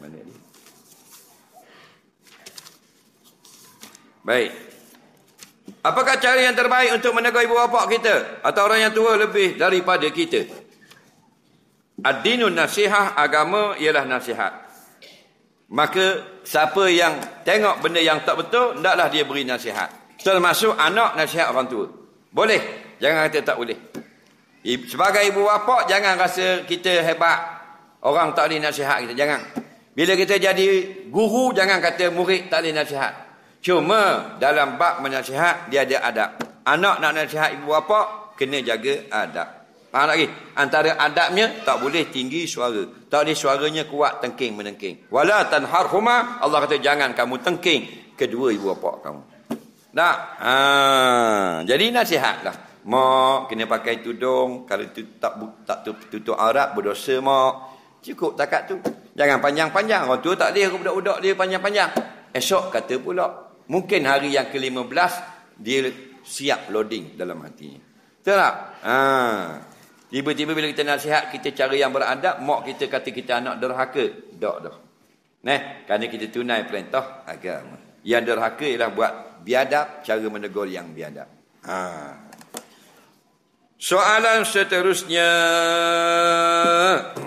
Mana ni. Baik. Apakah cara yang terbaik untuk menegur ibu bapa kita atau orang yang tua lebih daripada kita? Ad-dinun nasihah agama ialah nasihat. Maka siapa yang tengok benda yang tak betul, hendaklah dia beri nasihat. Termasuk anak nasihat orang tua. Boleh. Jangan kata tak boleh. Sebagai ibu bapa, jangan rasa kita hebat. Orang tak boleh nasihat kita. Jangan. Bila kita jadi guru, jangan kata murid tak boleh nasihat. Cuma dalam bab menasihat, dia ada adab. Anak nak nasihat ibu bapa, kena jaga adab. Faham lagi? Antara adabnya, tak boleh tinggi suara. Tak boleh suaranya kuat, tengking, menengking. Wala tanhar huma, Allah kata jangan kamu tengking kedua ibu bapa kamu. Nah, Ha. Jadi nasihatlah. Mak, kena pakai tudung. Kalau tu, tak, tak tutup aurat, berdosa mak. Cukup takat tu. Jangan panjang-panjang. Orang tua tak leh budak-budak dia panjang-panjang. Esok kata pula. Mungkin hari yang ke-15 dia siap loading dalam hatinya. Betul tak? Ha. Tiba-tiba bila kita nasihat, kita cari yang beradab, mak kita kata kita anak derhaka. Tak dah. Nah, kerana kita tunai perintah agama. Yang derhaka ialah buat biadab, cara menegur yang biadab. Ha. Soalan seterusnya. tuh-tuh.